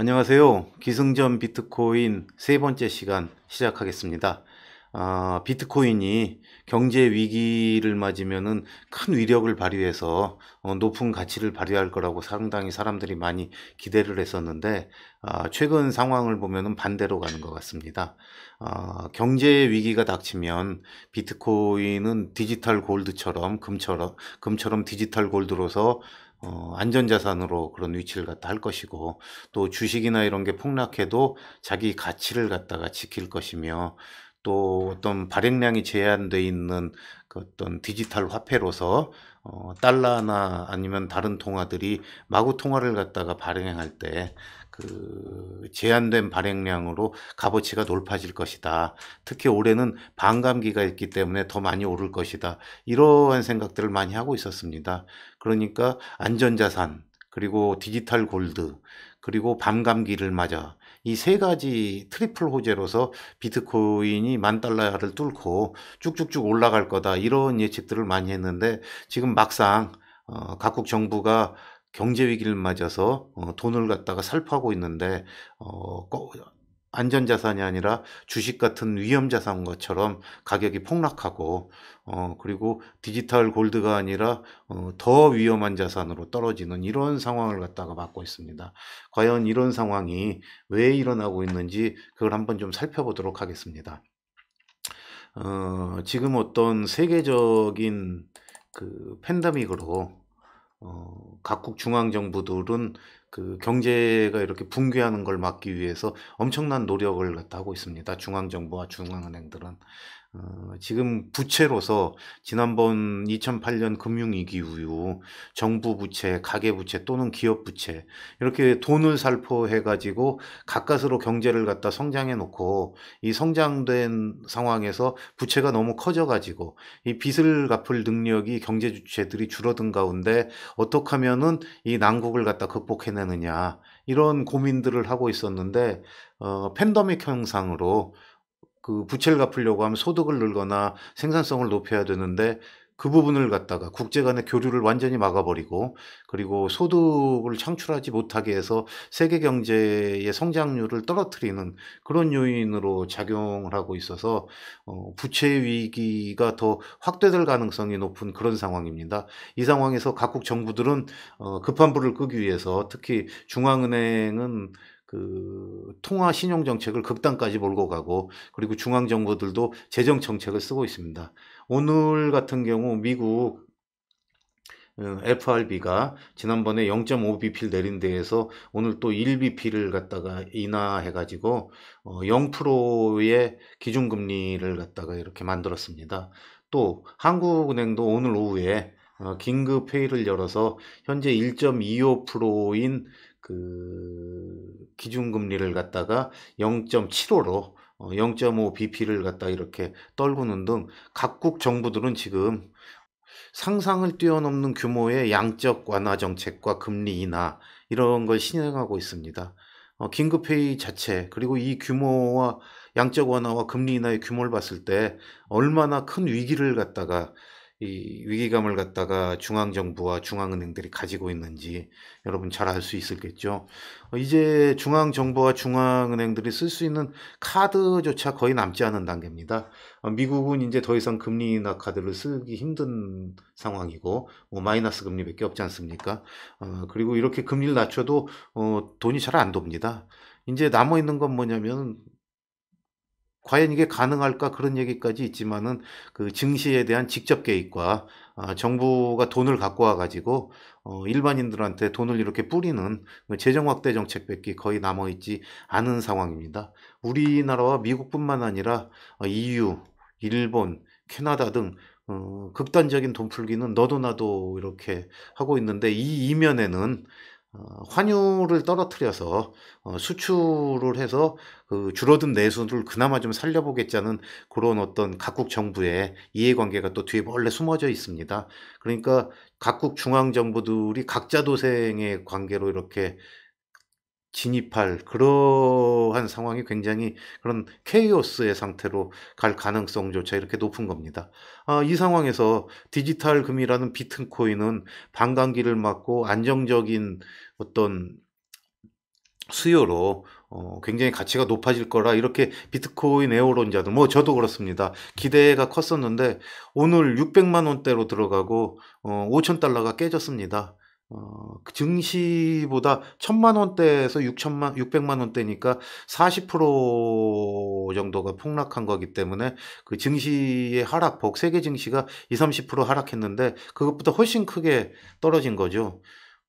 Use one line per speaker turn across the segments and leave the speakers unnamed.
안녕하세요. 기승전 비트코인 세 번째 시간 시작하겠습니다. 아, 비트코인이 경제 위기를 맞으면큰 위력을 발휘해서 어, 높은 가치를 발휘할 거라고 상당히 사람들이 많이 기대를 했었는데 아, 최근 상황을 보면 반대로 가는 것 같습니다. 아, 경제 위기가 닥치면 비트코인은 디지털 골드처럼 금처럼 금처럼 디지털 골드로서 어, 안전자산으로 그런 위치를 갖다 할 것이고 또 주식이나 이런 게 폭락해도 자기 가치를 갖다가 지킬 것이며 또 어떤 발행량이 제한돼 있는 그 어떤 디지털 화폐로서 어, 달러나 아니면 다른 통화들이 마구 통화를 갖다가 발행할 때그 제한된 발행량으로 값어치가 높아질 것이다. 특히 올해는 반감기가 있기 때문에 더 많이 오를 것이다. 이러한 생각들을 많이 하고 있었습니다. 그러니까 안전자산 그리고 디지털 골드 그리고 반감기를 맞아 이 세 가지 트리플 호재로서 비트코인이 만 달러를 뚫고 쭉쭉쭉 올라갈 거다 이런 예측들을 많이 했는데 지금 막상 어 각국 정부가 경제 위기를 맞아서 어, 돈을 갖다가 살포하고 있는데 어, 안전자산이 아니라 주식 같은 위험자산 것처럼 가격이 폭락하고 어 그리고 디지털 골드가 아니라 어더 위험한 자산으로 떨어지는 이런 상황을 갖다가 맞고 있습니다. 과연 이런 상황이 왜 일어나고 있는지 그걸 한번 좀 살펴보도록 하겠습니다. 어 지금 어떤 세계적인 그 팬데믹으로 어, 각국 중앙정부들은 그 경제가 이렇게 붕괴하는 걸 막기 위해서 엄청난 노력을 갖다 하고 있습니다. 중앙정부와 중앙은행들은. 어, 지금 부채로서 지난번 2008년 금융위기 이후 정부 부채, 가계 부채 또는 기업 부채 이렇게 돈을 살포해 가지고 가까스로 경제를 갖다 성장해 놓고 이 성장된 상황에서 부채가 너무 커져 가지고 이 빚을 갚을 능력이 경제 주체들이 줄어든 가운데 어떻게 하면은 이 난국을 갖다 극복해내느냐 이런 고민들을 하고 있었는데 어, 팬더믹 형상으로 그 부채를 갚으려고 하면 소득을 늘거나 생산성을 높여야 되는데 그 부분을 갖다가 국제 간의 교류를 완전히 막아버리고 그리고 소득을 창출하지 못하게 해서 세계 경제의 성장률을 떨어뜨리는 그런 요인으로 작용을 하고 있어서 어, 부채 위기가 더 확대될 가능성이 높은 그런 상황입니다. 이 상황에서 각국 정부들은 어, 급한 불을 끄기 위해서 특히 중앙은행은 그 통화 신용 정책을 극단까지 몰고 가고 그리고 중앙 정부들도 재정 정책을 쓰고 있습니다. 오늘 같은 경우 미국 어, FRB가 지난번에 0 5 b p 내린 데에서 오늘 또 1bp를 갖다가 인하해가지고 0%의 어, 기준금리를 갖다가 이렇게 만들었습니다. 또 한국은행도 오늘 오후에 어, 긴급 회의를 열어서 현재 1.25%인 그 기준금리를 갖다가 0.75로 0.5 BP를 갖다 이렇게 떨구는 등 각국 정부들은 지금 상상을 뛰어넘는 규모의 양적 완화 정책과 금리 인하 이런 걸시행하고 있습니다. 어, 긴급회의 자체 그리고 이 규모와 양적 완화와 금리 인하의 규모를 봤을 때 얼마나 큰 위기를 갖다가 이 위기감을 갖다가 중앙정부와 중앙은행들이 가지고 있는지 여러분 잘 알 수 있을겠죠. 어, 이제 중앙정부와 중앙은행들이 쓸 수 있는 카드조차 거의 남지 않은 단계입니다. 어, 미국은 이제 더 이상 금리 인하 카드를 쓰기 힘든 상황이고 뭐 마이너스 금리밖에 없지 않습니까? 어, 그리고 이렇게 금리를 낮춰도 어, 돈이 잘 안 돕니다. 이제 남아 있는 건 뭐냐면 과연 이게 가능할까 그런 얘기까지 있지만은 그 증시에 대한 직접 개입과 아, 정부가 돈을 갖고 와가지고 어, 일반인들한테 돈을 이렇게 뿌리는 그 재정 확대 정책밖기 거의 남아있지 않은 상황입니다. 우리나라와 미국뿐만 아니라 EU, 어, 일본, 캐나다 등 어, 극단적인 돈 풀기는 너도 나도 이렇게 하고 있는데 이 이면에는 어, 환율을 떨어뜨려서 어, 수출을 해서 그 줄어든 내수를 그나마 좀 살려보겠다는 그런 어떤 각국 정부의 이해관계가 또 뒤에 원래 숨어져 있습니다. 그러니까 각국 중앙 정부들이 각자 도생의 관계로 이렇게 진입할 그러한 상황이 굉장히 그런 케이오스의 상태로 갈 가능성조차 이렇게 높은 겁니다. 아, 이 상황에서 디지털 금이라는 비트코인은 반감기를 맞고 안정적인 어떤 수요로 어, 굉장히 가치가 높아질 거라 이렇게 비트코인 에어론자들 뭐 저도 그렇습니다 기대가 컸었는데 오늘 600만 원대로 들어가고 어, 5천 달러가 깨졌습니다 어, 그 증시보다 천만 원대에서 6천만, 600만 원대니까 40% 정도가 폭락한 거기 때문에 그 증시의 하락폭, 세계 증시가 20, 30% 하락했는데 그것보다 훨씬 크게 떨어진 거죠.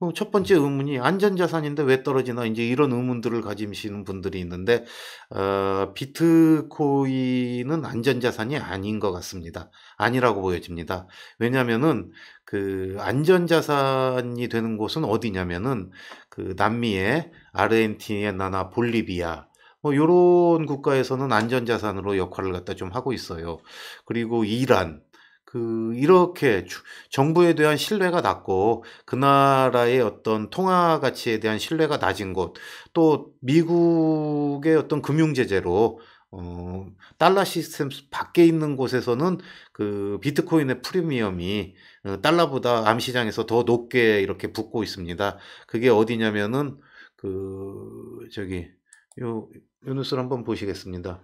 어, 첫 번째 의문이 안전자산인데 왜 떨어지나 이제 이런 의문들을 가지시는 분들이 있는데 어, 비트코인은 안전자산이 아닌 것 같습니다. 아니라고 보여집니다. 왜냐하면은 그 안전자산이 되는 곳은 어디냐면은 그 남미의 아르헨티나나 볼리비아 뭐 요런 국가에서는 안전자산으로 역할을 갖다 좀 하고 있어요. 그리고 이란 그 이렇게 정부에 대한 신뢰가 낮고 그 나라의 어떤 통화 가치에 대한 신뢰가 낮은 곳 또 미국의 어떤 금융 제재로 어 달러 시스템 밖에 있는 곳에서는 그 비트코인의 프리미엄이 어, 달러보다 암 시장에서 더 높게 이렇게 붙고 있습니다. 그게 어디냐면은 그 저기 요, 요 뉴스를 한번 보시겠습니다.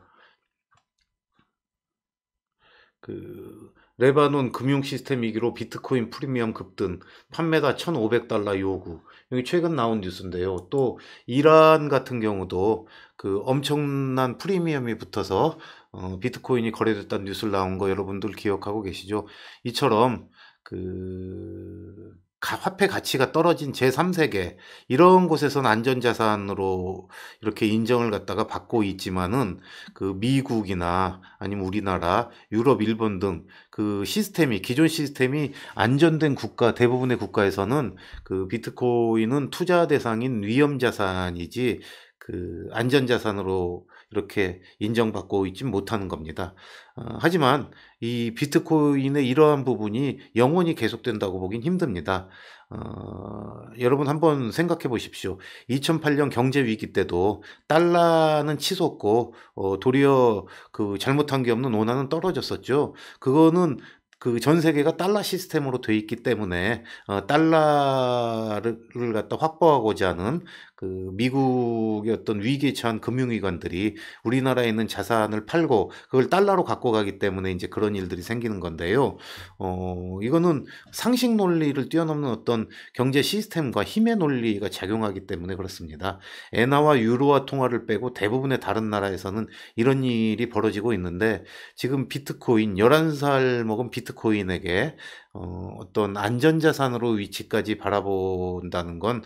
그 레바논 금융 시스템 위기로 비트코인 프리미엄 급등, 판매가 1,500달러 요구. 여기 최근 나온 뉴스인데요. 또 이란 같은 경우도 그 엄청난 프리미엄이 붙어서 어, 비트코인이 거래됐다는 뉴스를 나온 거 여러분들 기억하고 계시죠? 이처럼 그 화폐 가치가 떨어진 제3세계 이런 곳에선 안전자산으로 이렇게 인정을 갖다가 받고 있지만은 그 미국이나 아니면 우리나라, 유럽, 일본 등 그 시스템이 기존 시스템이 안전된 국가 대부분의 국가에서는 그 비트코인은 투자 대상인 위험 자산이지 그 안전자산으로 이렇게 인정받고 있지 못하는 겁니다. 어, 하지만 이 비트코인의 이러한 부분이 영원히 계속된다고 보긴 힘듭니다. 어, 여러분 한번 생각해 보십시오. 2008년 경제 위기 때도 달러는 치솟고 어, 도리어 그 잘못한 게 없는 원화는 떨어졌었죠. 그거는 그 전 세계가 달러 시스템으로 돼 있기 때문에 어, 달러를 갖다 확보하고자 하는 그 미국의 어떤 위기에 처한 금융기관들이 우리나라에 있는 자산을 팔고 그걸 달러로 갖고 가기 때문에 이제 그런 일들이 생기는 건데요. 어, 이거는 상식 논리를 뛰어넘는 어떤 경제 시스템과 힘의 논리가 작용하기 때문에 그렇습니다. 엔화와 유로와 통화를 빼고 대부분의 다른 나라에서는 이런 일이 벌어지고 있는데 지금 비트코인 11살 먹은 비트코인에게 어, 어떤 안전자산으로 위치까지 바라본다는 건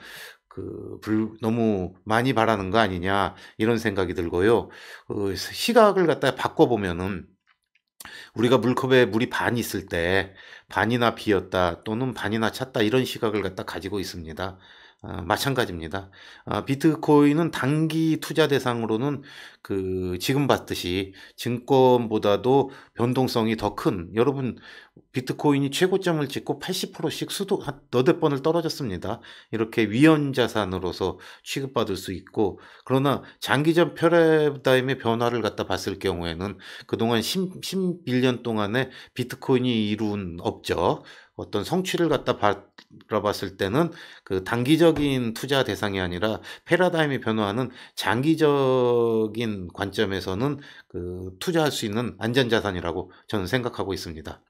그 불, 너무 많이 바라는 거 아니냐 이런 생각이 들고요. 그 시각을 갖다가 바꿔보면은 우리가 물컵에 물이 반 있을 때 반이나 비었다 또는 반이나 찼다 이런 시각을 갖다 가지고 있습니다. 어, 마찬가지입니다. 어, 비트코인은 단기 투자 대상으로는 그 지금 봤듯이 증권보다도 변동성이 더 큰 여러분 비트코인이 최고점을 찍고 80%씩 수도 한 너댓 번을 떨어졌습니다. 이렇게 위험 자산으로서 취급받을 수 있고 그러나 장기적 패러다임의 변화를 갖다 봤을 경우에는 그동안 10, 11년 동안에 비트코인이 이룬 업적 어떤 성취를 갖다 바라봤을 때는 그 단기적인 투자 대상이 아니라 패러다임이 변화하는 장기적인 관점에서는 그 투자할 수 있는 안전자산이라고 저는 생각하고 있습니다.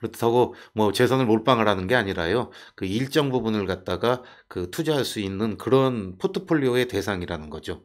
그렇다고 뭐 재산을 몰빵을 하는 게 아니라요. 그 일정 부분을 갖다가 그 투자할 수 있는 그런 포트폴리오의 대상이라는 거죠.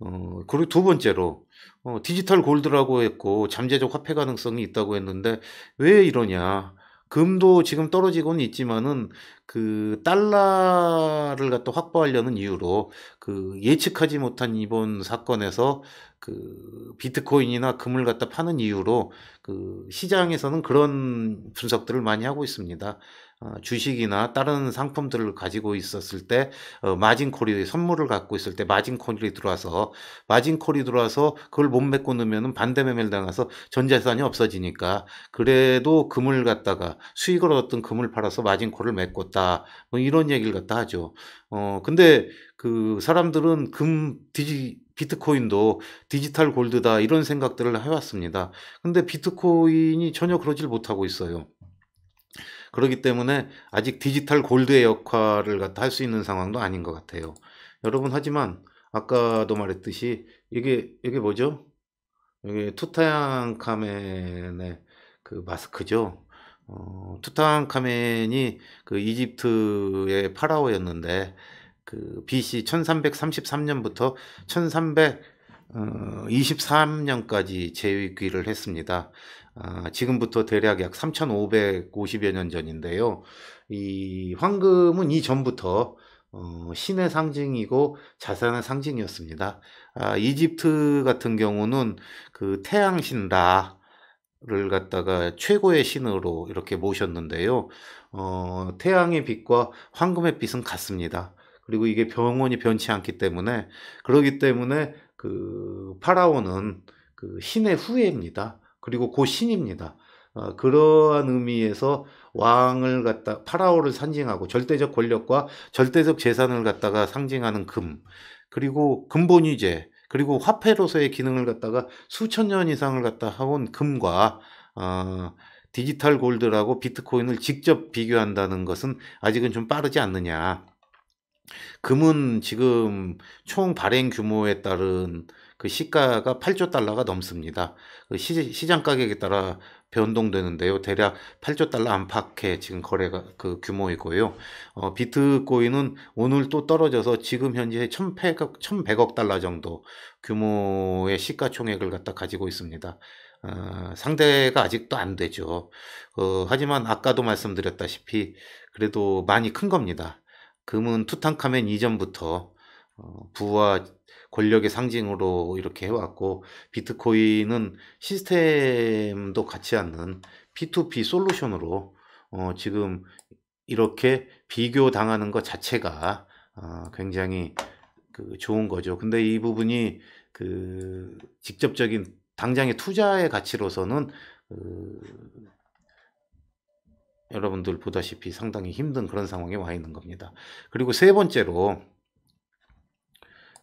어, 그리고 두 번째로 어, 디지털 골드라고 했고 잠재적 화폐 가능성이 있다고 했는데 왜 이러냐? 금도 지금 떨어지고는 있지만은 그 달러를 갖다 확보하려는 이유로 그 예측하지 못한 이번 사건에서 그 비트코인이나 금을 갖다 파는 이유로 그 시장에서는 그런 분석들을 많이 하고 있습니다. 어, 주식이나 다른 상품들을 가지고 있었을 때 어, 마진콜이 선물을 갖고 있을 때 마진콜이 들어와서 마진콜이 들어와서 그걸 못 메꿔 놓으면 반대 매매를 당해서 전재산이 없어지니까 그래도 금을 갖다가 수익을 얻었던 금을 팔아서 마진콜을 메꿨다 뭐 이런 얘기를 갖다 하죠. 어 근데 그 사람들은 금 디지 비트코인도 디지털 골드다 이런 생각들을 해왔습니다. 근데 비트코인이 전혀 그러질 못하고 있어요. 그렇기 때문에 아직 디지털 골드의 역할을 갖다 할 수 있는 상황도 아닌 것 같아요. 여러분 하지만 아까도 말했듯이 이게 이게 뭐죠? 이게 투탕카멘의 그 마스크죠. 어, 투탕카멘이 그 이집트의 파라오였는데 그 BC 1333년부터 1323년까지 재위기를 했습니다. 아, 지금부터 대략 약 3,550여 년 전인데요. 이 황금은 이전부터 어, 신의 상징이고 자산의 상징이었습니다. 아, 이집트 같은 경우는 그 태양신 라를 갖다가 최고의 신으로 이렇게 모셨는데요. 어, 태양의 빛과 황금의 빛은 같습니다. 그리고 이게 병원이 변치 않기 때문에 그러기 때문에 그 파라오는 그 신의 후예입니다. 그리고 고 신입니다. 어, 그러한 의미에서 왕을 갖다 파라오를 상징하고 절대적 권력과 절대적 재산을 갖다가 상징하는 금 그리고 금본위제 그리고 화폐로서의 기능을 갖다가 수천 년 이상을 갖다 하온 금과 어, 디지털 골드라고 비트코인을 직접 비교한다는 것은 아직은 좀 빠르지 않느냐. 금은 지금 총 발행 규모에 따른 그 시가가 8조 달러가 넘습니다. 그 시, 시장 가격에 따라 변동되는데요. 대략 8조 달러 안팎의 지금 거래가 그 규모이고요. 어, 비트코인은 오늘 또 떨어져서 지금 현재 1,100억, 1,100억 달러 정도 규모의 시가총액을 갖다 가지고 있습니다. 어, 상대가 아직도 안 되죠. 어, 하지만 아까도 말씀드렸다시피 그래도 많이 큰 겁니다. 금은 투탕카멘 이전부터 어, 부와 권력의 상징으로 이렇게 해왔고 비트코인은 시스템도 같이 않는 P2P 솔루션으로 어, 지금 이렇게 비교당하는 것 자체가 어, 굉장히 그 좋은 거죠. 근데 이 부분이 그 직접적인 당장의 투자의 가치로서는 그 여러분들 보다시피 상당히 힘든 그런 상황에 와 있는 겁니다. 그리고 세 번째로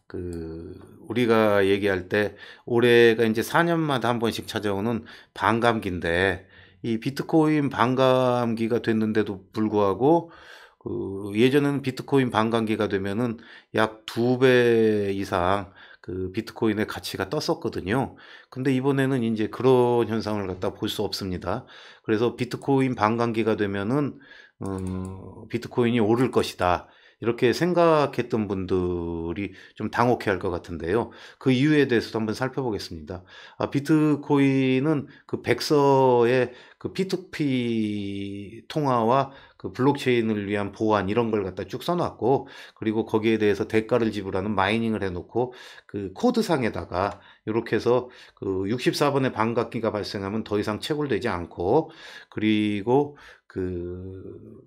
그 우리가 얘기할 때 올해가 이제 4년마다 한 번씩 찾아오는 반감기인데 이 비트코인 반감기가 됐는데도 불구하고 그 예전에는 비트코인 반감기가 되면은 약 두 배 이상 그 비트코인의 가치가 떴었거든요. 근데 이번에는 이제 그런 현상을 갖다 볼 수 없습니다. 그래서 비트코인 반감기가 되면은 음, 비트코인이 오를 것이다. 이렇게 생각했던 분들이 좀 당혹해 할 것 같은데요. 그 이유에 대해서도 한번 살펴보겠습니다. 아, 비트코인은 그 백서의 그 P2P 통화와 그 블록체인을 위한 보안 이런 걸 갖다 쭉 써놨고, 그리고 거기에 대해서 대가를 지불하는 마이닝을 해놓고, 그 코드상에다가 이렇게 해서 그 64번의 반각기가 발생하면 더 이상 채굴되지 않고, 그리고 그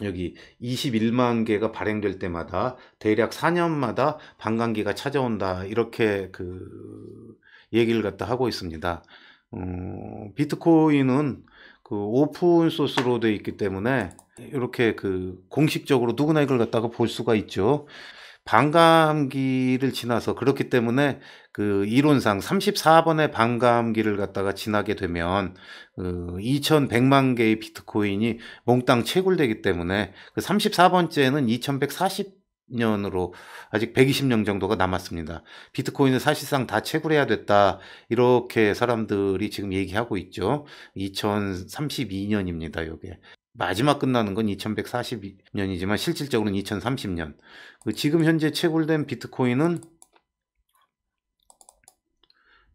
여기 21만 개가 발행될 때마다 대략 4년마다 반감기가 찾아온다 이렇게 그 얘기를 갖다 하고 있습니다. 음, 비트코인은 그 오픈 소스로 되어 있기 때문에 이렇게 그 공식적으로 누구나 이걸 갖다가 볼 수가 있죠. 반감기를 지나서 그렇기 때문에 그 이론상 34번의 반감기를 갖다가 지나게 되면 그 2100만 개의 비트코인이 몽땅 채굴되기 때문에 그 34번째는 2140 년으로 아직 120년 정도가 남았습니다. 비트코인은 사실상 다 채굴해야 됐다. 이렇게 사람들이 지금 얘기하고 있죠. 2032년입니다, 요게. 마지막 끝나는 건 2142년이지만 실질적으로는 2030년. 그 지금 현재 채굴된 비트코인은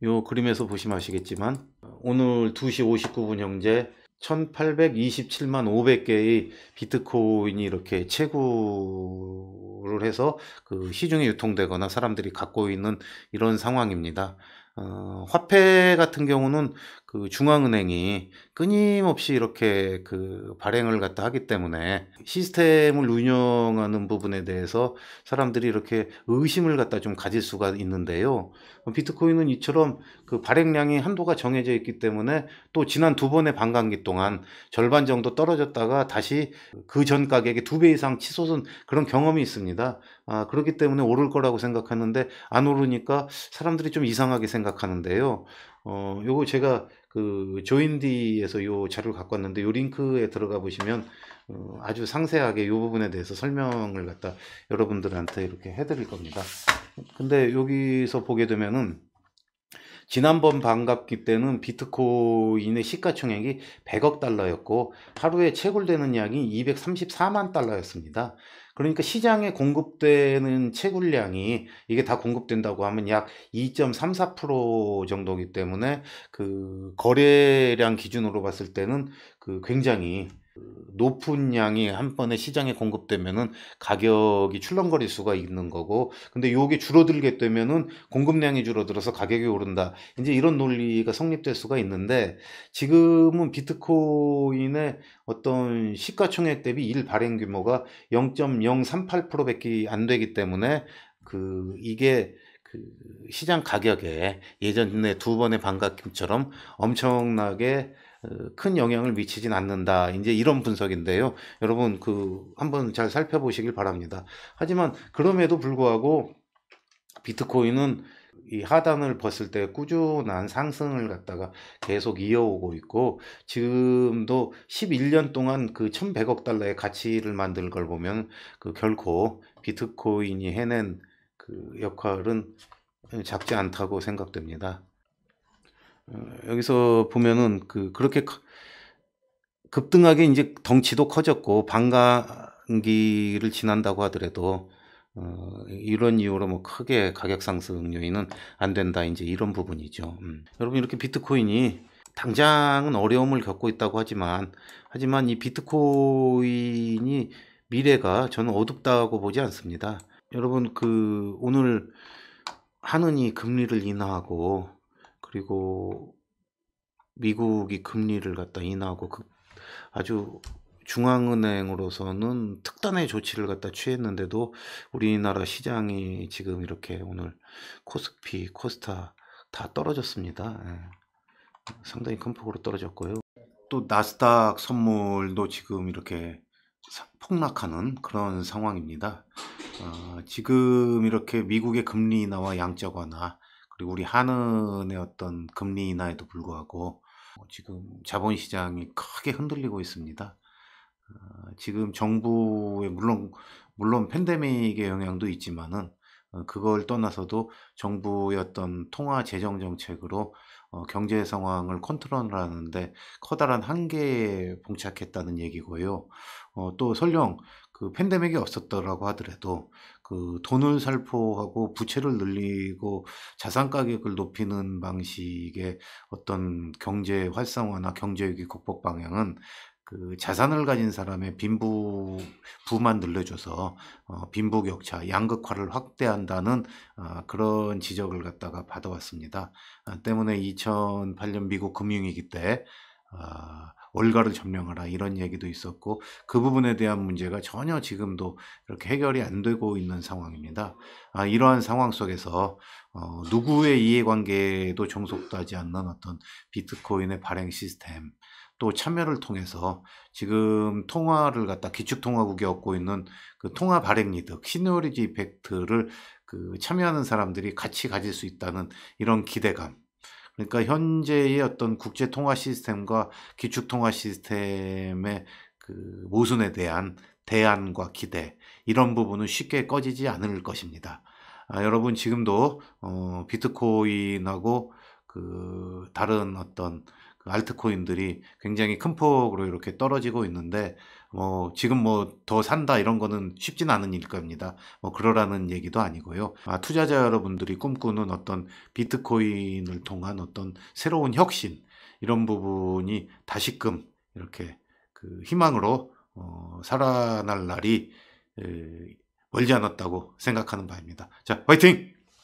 요 그림에서 보시면 아시겠지만 오늘 2시 59분 현재 1827만 500개의 비트코인이 이렇게 채굴을 해서 그 시중에 유통되거나 사람들이 갖고 있는 이런 상황입니다. 어, 화폐 같은 경우는 그 중앙은행이 끊임없이 이렇게 그 발행을 갖다 하기 때문에 시스템을 운영하는 부분에 대해서 사람들이 이렇게 의심을 갖다 좀 가질 수가 있는데요. 비트코인은 이처럼 그 발행량이 한도가 정해져 있기 때문에 또 지난 두 번의 반감기 동안 절반 정도 떨어졌다가 다시 그 전 가격의 두배 이상 치솟은 그런 경험이 있습니다. 아, 그렇기 때문에 오를 거라고 생각하는데 안 오르니까 사람들이 좀 이상하게 생각하는데요. 어, 요거 제가 그 조인디에서 요 자료를 갖고 왔는데 요 링크에 들어가 보시면 어, 아주 상세하게 요 부분에 대해서 설명을 갖다 여러분들한테 이렇게 해드릴 겁니다. 근데 여기서 보게 되면은 지난번 반갑기 때는 비트코인의 시가총액이 100억 달러였고 하루에 채굴되는 양이 234만 달러였습니다. 그러니까 시장에 공급되는 채굴량이 이게 다 공급된다고 하면 약 2.34% 정도기 이 때문에 그 거래량 기준으로 봤을 때는 그 굉장히 높은 양이 한 번에 시장에 공급되면은 가격이 출렁거릴 수가 있는 거고 근데 요게 줄어들게 되면은 공급량이 줄어들어서 가격이 오른다 이제 이런 논리가 성립될 수가 있는데 지금은 비트코인의 어떤 시가총액 대비 일 발행 규모가 0.038%밖에 안 되기 때문에 그 이게 그 시장 가격에 예전에 두 번의 반값김처럼 엄청나게 어, 큰 영향을 미치진 않는다. 이제 이런 분석인데요. 여러분 그 한번 잘 살펴보시길 바랍니다. 하지만 그럼에도 불구하고 비트코인은 이 하단을 벗을 때 꾸준한 상승을 갖다가 계속 이어오고 있고 지금도 11년 동안 그 1,100억 달러의 가치를 만든 걸 보면 그 결코 비트코인이 해낸 그 역할은 작지 않다고 생각됩니다. 여기서 보면은 그 그렇게 급등하게 이제 덩치도 커졌고 반감기를 지난다고 하더라도 어, 이런 이유로 뭐 크게 가격 상승 요인은 안 된다 이제 이런 부분이죠. 음. 여러분 이렇게 비트코인이 당장은 어려움을 겪고 있다고 하지만 하지만 이 비트코인이 미래가 저는 어둡다고 보지 않습니다. 여러분 그 오늘 하느니 금리를 인하하고 그리고 미국이 금리를 갖다 인하고그 아주 중앙은행으로서는 특단의 조치를 갖다 취했는데도 우리나라 시장이 지금 이렇게 오늘 코스피, 코스타 다 떨어졌습니다. 예. 상당히 큰 폭으로 떨어졌고요. 또 나스닥 선물도 지금 이렇게 폭락하는 그런 상황입니다. 어, 지금 이렇게 미국의 금리 인하와 양적 완화 그리고 우리 한은의 어떤 금리 인하에도 불구하고 어, 지금 자본 시장이 크게 흔들리고 있습니다. 어, 지금 정부의 물론 물론 팬데믹의 영향도 있지만은 어, 그걸 떠나서도 정부의 어떤 통화 재정 정책으로 경제 상황을 컨트롤하는데 커다란 한계에 봉착했다는 얘기고요. 또 설령 그 팬데믹이 없었더라고 하더라도 그 돈을 살포하고 부채를 늘리고 자산 가격을 높이는 방식의 어떤 경제 활성화나 경제 위기 극복 방향은 그 자산을 가진 사람의 빈부 부만 늘려줘서 어, 빈부 격차 양극화를 확대한다는 어, 그런 지적을 갖다가 받아왔습니다. 아, 때문에 2008년 미국 금융위기 때 아, 월가를 점령하라 이런 얘기도 있었고 그 부분에 대한 문제가 전혀 지금도 이렇게 해결이 안 되고 있는 상황입니다. 아, 이러한 상황 속에서 어, 누구의 이해관계도 종속도하지 않는 어떤 비트코인의 발행 시스템 또 참여를 통해서 지금 통화를 갖다 기축통화국이 얻고 있는 그 통화 발행 이득 시노리지 이펙트를 그 참여하는 사람들이 같이 가질 수 있다는 이런 기대감 그러니까 현재의 어떤 국제 통화 시스템과 기축 통화 시스템의 그 모순에 대한 대안과 기대 이런 부분은 쉽게 꺼지지 않을 것입니다. 아, 여러분 지금도 어, 비트코인하고 그 다른 어떤 그 알트코인들이 굉장히 큰 폭으로 이렇게 떨어지고 있는데 뭐 지금 뭐 더 산다 이런 거는 쉽진 않은 일 겁니다. 뭐 그러라는 얘기도 아니고요. 아, 투자자 여러분들이 꿈꾸는 어떤 비트코인을 통한 어떤 새로운 혁신 이런 부분이 다시금 이렇게 그 희망으로 어, 살아날 날이 에, 멀지 않았다고 생각하는 바입니다. 자, 화이팅!